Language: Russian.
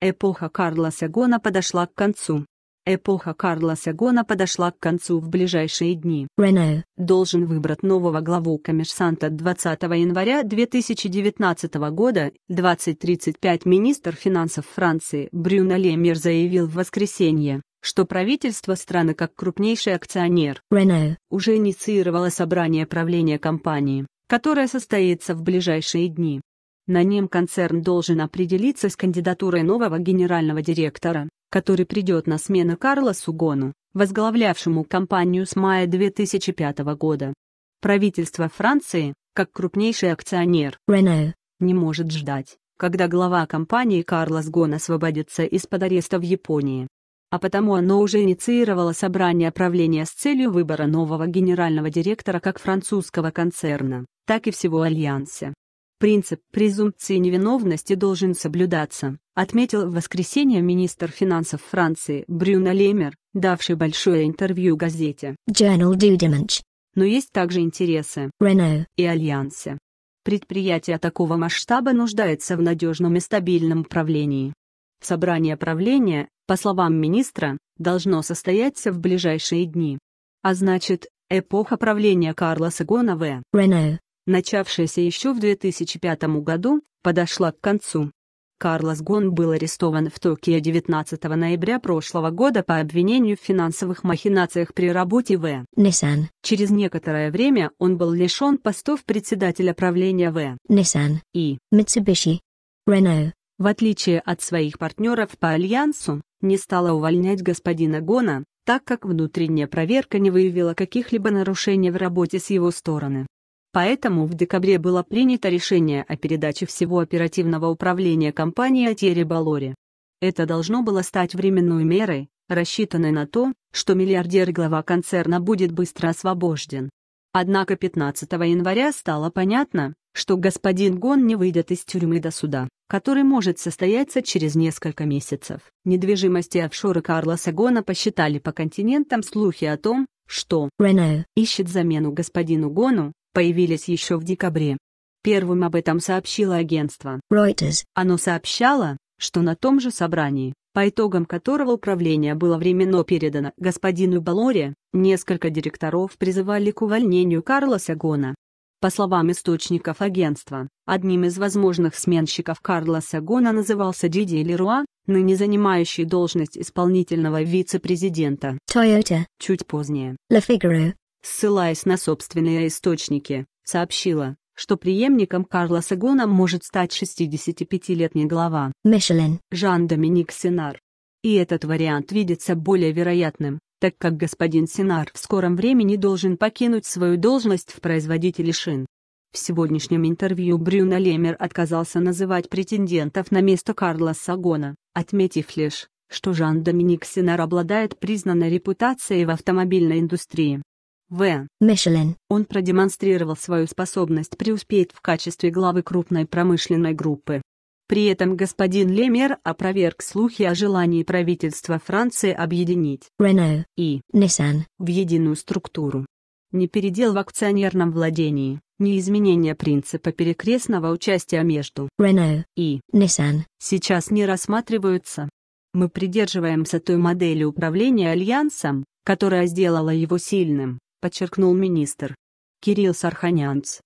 Эпоха Карла Сагона подошла к концу. Эпоха Карла Сагона подошла к концу в ближайшие дни. Рено должен выбрать нового главу коммерсанта 20 января 2019 года. 2035 министр финансов Франции Брюно Лемер заявил в воскресенье, что правительство страны как крупнейший акционер Рено уже инициировало собрание правления компании, которое состоится в ближайшие дни. На нем концерн должен определиться с кандидатурой нового генерального директора, который придет на смену Карлосу Гону, возглавлявшему компанию с мая 2005 года. Правительство Франции, как крупнейший акционер Renault, не может ждать, когда глава компании Карлос Гон освободится из-под ареста в Японии. А потому оно уже инициировало собрание правления с целью выбора нового генерального директора как французского концерна, так и всего Альянса. Принцип презумпции невиновности должен соблюдаться, отметил в воскресенье министр финансов Франции Брюно Лемер, давший большое интервью газете Journal du Dimanche. Но есть также интересы Renault и альянсы. Предприятие такого масштаба нуждается в надежном и стабильном правлении. Собрание правления, по словам министра, должно состояться в ближайшие дни. А значит, эпоха правления Карла Гона в Renault начавшаяся еще в 2005 году, подошла к концу. Карлос Гон был арестован в Токио 19 ноября прошлого года по обвинению в финансовых махинациях при работе в Nissan. Через некоторое время он был лишен постов председателя правления в Nissan и Mitsubishi Renault. В отличие от своих партнеров по Альянсу, не стала увольнять господина Гона, так как внутренняя проверка не выявила каких-либо нарушений в работе с его стороны. Поэтому в декабре было принято решение о передаче всего оперативного управления компании Атери Балори. Это должно было стать временной мерой, рассчитанной на то, что миллиардер-глава и концерна будет быстро освобожден. Однако 15 января стало понятно, что господин Гон не выйдет из тюрьмы до суда, который может состояться через несколько месяцев. Недвижимости офшора Карлоса Гона посчитали по континентам слухи о том, что Рено ищет замену господину Гону, появились еще в декабре. Первым об этом сообщило агентство Reuters. Оно сообщало, что на том же собрании, по итогам которого управление было временно передано господину Балоре, несколько директоров призывали к увольнению Карлоса Гона. По словам источников агентства, одним из возможных сменщиков Карлоса Гона назывался Диди Леруа, ныне занимающий должность исполнительного вице-президента Toyota. Чуть позднее. Le Figaro ссылаясь на собственные источники, сообщила, что преемником Карла Сагона может стать 65-летний глава Мишелин Жан-Доминик Синар. И этот вариант видится более вероятным, так как господин Синар в скором времени должен покинуть свою должность в производителе шин. В сегодняшнем интервью Брюно Лемер отказался называть претендентов на место Карла Сагона, отметив лишь, что Жан-Доминик Синар обладает признанной репутацией в автомобильной индустрии. В. Мишелин. Он продемонстрировал свою способность преуспеть в качестве главы крупной промышленной группы. При этом господин Лемер опроверг слухи о желании правительства Франции объединить Renault и Nissan в единую структуру. Ни передел в акционерном владении, не изменение принципа перекрестного участия между Renault и Nissan сейчас не рассматриваются. Мы придерживаемся той модели управления Альянсом, которая сделала его сильным, подчеркнул министр. Кирилл Сарханянц.